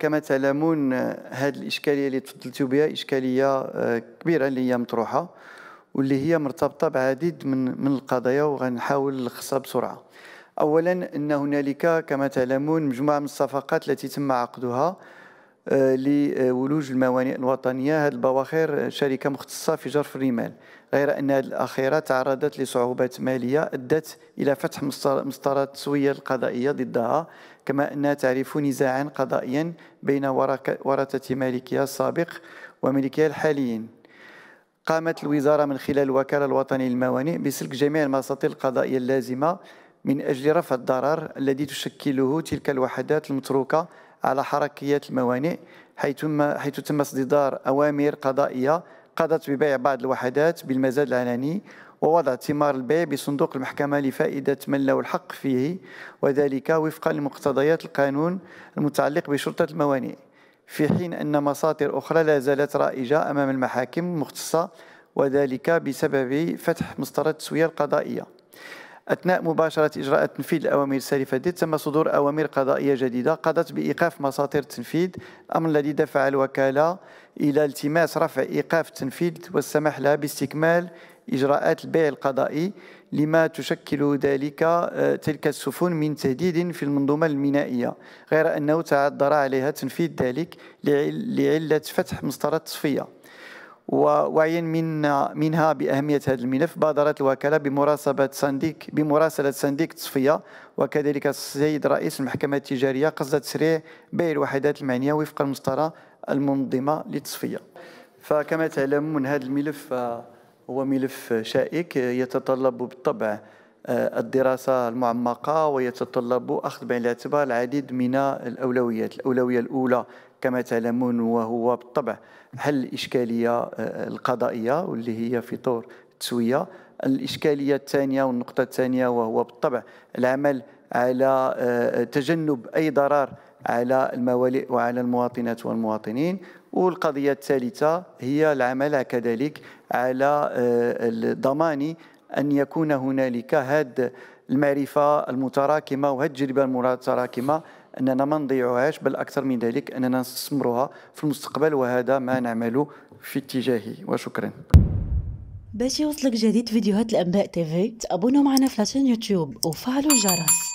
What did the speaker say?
كما تعلمون هذه الإشكالية اللي تفضلتوا بها إشكالية آه، كبيرة اللي هي مطروحة واللي هي مرتبطة بعديد من من القضايا وغنحاول نلخصها بسرعة. أولا أن هنالك كما تعلمون مجموعة من الصفقات التي تم عقدها آه، لولوج الموانئ الوطنية هذه البواخير آه، شركة مختصة في جرف الرمال غير أن هذه الأخيرة تعرضت لصعوبات مالية أدت إلى فتح مسطرات التسوية القضائية ضدها كما أنها تعرف نزاعا قضائيا بين ورثة مالكية السابق وملكية الحاليين قامت الوزارة من خلال الوكالة الوطنية للموانئ بسلك جميع المساطيل القضائية اللازمة من أجل رفع الضرر الذي تشكله تلك الوحدات المتروكة على حركيات الموانئ حيث حيث تم اصدار أوامر قضائية قضت ببيع بعض الوحدات بالمزاد العلني ووضع ثمار البيع بصندوق المحكمة لفائدة من له الحق فيه وذلك وفقا لمقتضيات القانون المتعلق بشرطة الموانئ في حين أن مصادر أخرى لا زالت رائجة أمام المحاكم المختصة وذلك بسبب فتح مسطرة التسوية القضائية أثناء مباشرة إجراء تنفيذ الأوامر السالفة دي تم صدور أوامر قضائية جديدة قضت بإيقاف مساطير التنفيذ الأمر الذي دفع الوكالة إلى التماس رفع إيقاف التنفيذ والسماح لها باستكمال إجراءات البيع القضائي لما تشكل ذلك آه، تلك السفن من تهديد في المنظومة المينائية غير أنه تعذر عليها تنفيذ ذلك لعلة فتح مسطرة تصفية وعين من منها بأهمية هذا الملف بادرت الوكالة بمراسبة صنديق بمراسلة صنديق تصفية وكذلك السيد رئيس المحكمة التجارية قصد تسريع بيع الوحدات المعنية وفق المسطرة المنظمة للتصفية فكما تعلمون هذا الملف آه، هو ملف شائك آه، يتطلب بالطبع آه، الدراسة المعمقة ويتطلب أخذ بعين الاعتبار العديد من الأولويات الأولوية الأولى كما تعلمون وهو بالطبع حل الإشكالية آه، القضائية واللي هي في طور التسوية الإشكالية الثانية والنقطة الثانية وهو بالطبع العمل على آه، تجنب أي ضرر على الموالئ وعلى المواطنات والمواطنين والقضية الثالثة هي العمل كذلك على آه، ضمان أن يكون هنالك هذه المعرفة المتراكمة وهذه التجربة المتراكمة اننا ما نضيعوهاش بل اكثر من ذلك اننا نستثمروها في المستقبل وهذا ما نعمل في اتجاهه وشكرا باش يوصلك جديد فيديوهات الانباء تي في تابونا معنا في لاشين يوتيوب وفعلوا الجرس